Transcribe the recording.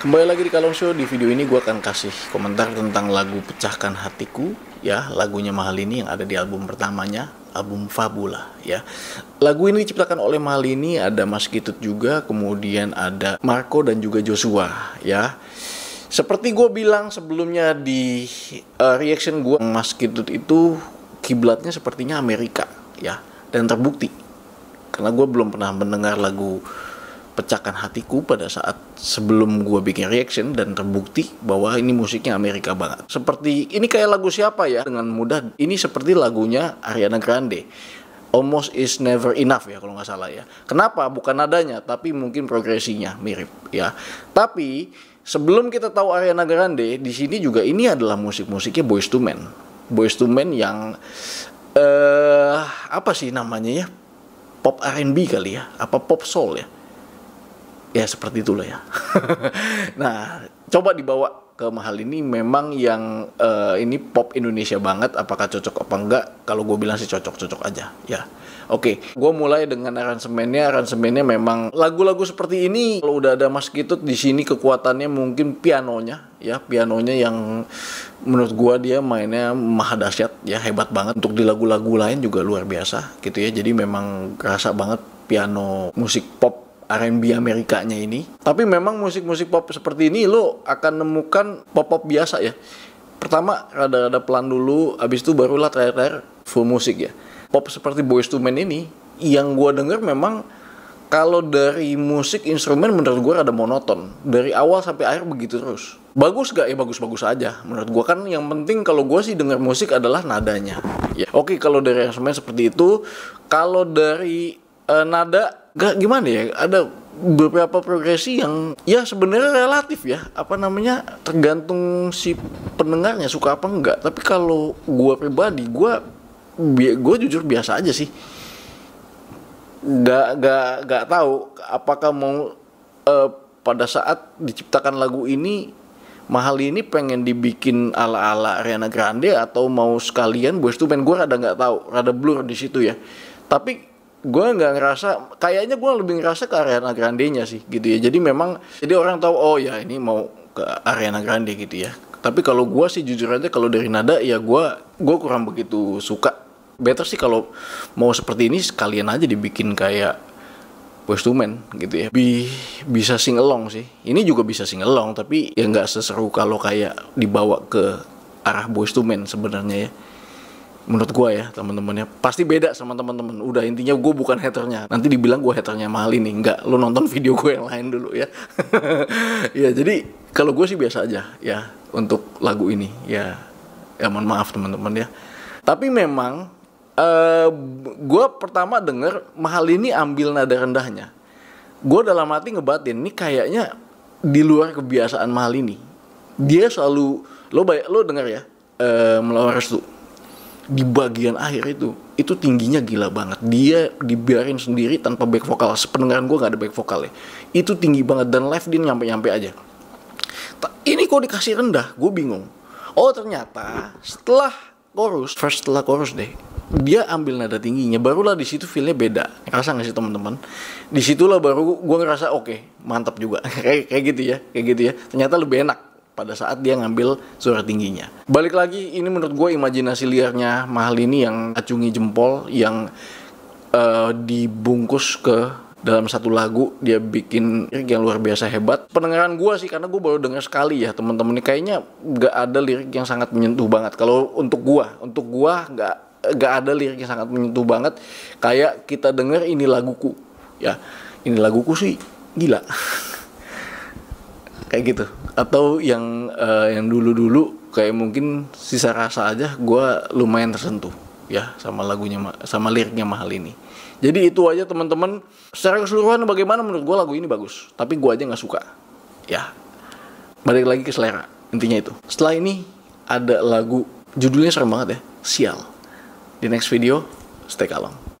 Kembali lagi di Kalong Show, di video ini gue akan kasih komentar tentang lagu Pecahkan Hatiku, ya, lagunya Mahalini yang ada di album pertamanya, album Fabula, ya. Lagu ini diciptakan oleh Mahalini, ada Mas Kitut juga, kemudian ada Marco dan juga Joshua, ya. Seperti gue bilang sebelumnya di uh, reaction gue, Mas Kitut itu kiblatnya sepertinya Amerika, ya, dan terbukti. Karena gue belum pernah mendengar lagu pecahkan hatiku pada saat sebelum gue bikin reaction dan terbukti bahwa ini musiknya Amerika banget. Seperti ini kayak lagu siapa ya dengan mudah ini seperti lagunya Ariana Grande. Almost is never enough ya kalau nggak salah ya. Kenapa? Bukan nadanya, tapi mungkin progresinya mirip ya. Tapi sebelum kita tahu Ariana Grande, di sini juga ini adalah musik-musiknya Boys to Men. Boys to Men yang eh uh, apa sih namanya ya? Pop R&B kali ya, apa pop soul ya? ya seperti itulah ya. nah, coba dibawa ke mahal ini memang yang uh, ini pop Indonesia banget apakah cocok apa enggak kalau gue bilang sih cocok-cocok aja ya oke okay. gue mulai dengan aransemennya aransemennya memang lagu-lagu seperti ini kalau udah ada Mas Kitut di sini kekuatannya mungkin pianonya ya pianonya yang menurut gue dia mainnya mahadasyat ya hebat banget untuk di lagu-lagu lain juga luar biasa gitu ya jadi memang kerasa banget piano musik pop R&B Amerikanya ini. Tapi memang musik-musik pop seperti ini lo akan nemukan pop-pop biasa ya. Pertama rada-rada pelan dulu, abis itu barulah terakhir-terakhir full musik ya. Pop seperti Boys to Men ini yang gue denger memang kalau dari musik instrumen menurut gue ada monoton dari awal sampai akhir begitu terus bagus gak ya bagus-bagus aja menurut gue kan yang penting kalau gue sih denger musik adalah nadanya ya oke kalau dari instrumen seperti itu kalau dari eh, nada gak gimana ya ada beberapa progresi yang ya sebenarnya relatif ya apa namanya tergantung si pendengarnya suka apa enggak tapi kalau gue pribadi gue gue jujur biasa aja sih gak gak gak tahu apakah mau uh, pada saat diciptakan lagu ini mahal ini pengen dibikin ala ala Ariana Grande atau mau sekalian gue tuh Men gue rada nggak tahu rada blur di situ ya tapi gue nggak ngerasa kayaknya gue lebih ngerasa ke Ariana Grande nya sih gitu ya jadi memang jadi orang tahu oh ya ini mau ke Ariana Grande gitu ya tapi kalau gue sih jujur aja kalau dari nada ya gue gue kurang begitu suka better sih kalau mau seperti ini sekalian aja dibikin kayak Boys to Men gitu ya Bi bisa sing along sih ini juga bisa sing along tapi ya nggak seseru kalau kayak dibawa ke arah Boys to Men sebenarnya ya menurut gue ya teman-temannya pasti beda sama teman-teman udah intinya gue bukan haternya nanti dibilang gue haternya mahal ini enggak lo nonton video gue yang lain dulu ya ya jadi kalau gue sih biasa aja ya untuk lagu ini ya ya mohon maaf teman-teman ya tapi memang uh, eh, gue pertama denger mahal ini ambil nada rendahnya gue dalam hati ngebatin ini kayaknya di luar kebiasaan mahal ini dia selalu lo banyak lo denger ya uh, eh, melawan restu di bagian akhir itu itu tingginya gila banget dia dibiarin sendiri tanpa back vokal sependengaran gue nggak ada back ya itu tinggi banget dan live dia nyampe nyampe aja ini kok dikasih rendah gue bingung oh ternyata setelah chorus first setelah chorus deh dia ambil nada tingginya barulah di situ feelnya beda ngerasa nggak sih teman-teman disitulah baru gue ngerasa oke okay, mantap juga kayak kayak gitu ya kayak gitu ya ternyata lebih enak pada saat dia ngambil suara tingginya. Balik lagi, ini menurut gue imajinasi liarnya mahal ini yang acungi jempol, yang uh, dibungkus ke dalam satu lagu dia bikin lirik yang luar biasa hebat pendengaran gue sih karena gue baru dengar sekali ya teman-teman ini kayaknya gak ada lirik yang sangat menyentuh banget kalau untuk gue untuk gue nggak nggak ada lirik yang sangat menyentuh banget kayak kita dengar ini laguku ya ini laguku sih gila kayak gitu atau yang uh, yang dulu-dulu kayak mungkin sisa rasa aja gue lumayan tersentuh ya sama lagunya sama liriknya mahal ini jadi itu aja teman-teman secara keseluruhan bagaimana menurut gue lagu ini bagus tapi gue aja nggak suka ya balik lagi ke selera intinya itu setelah ini ada lagu judulnya serem banget ya sial di next video stay calm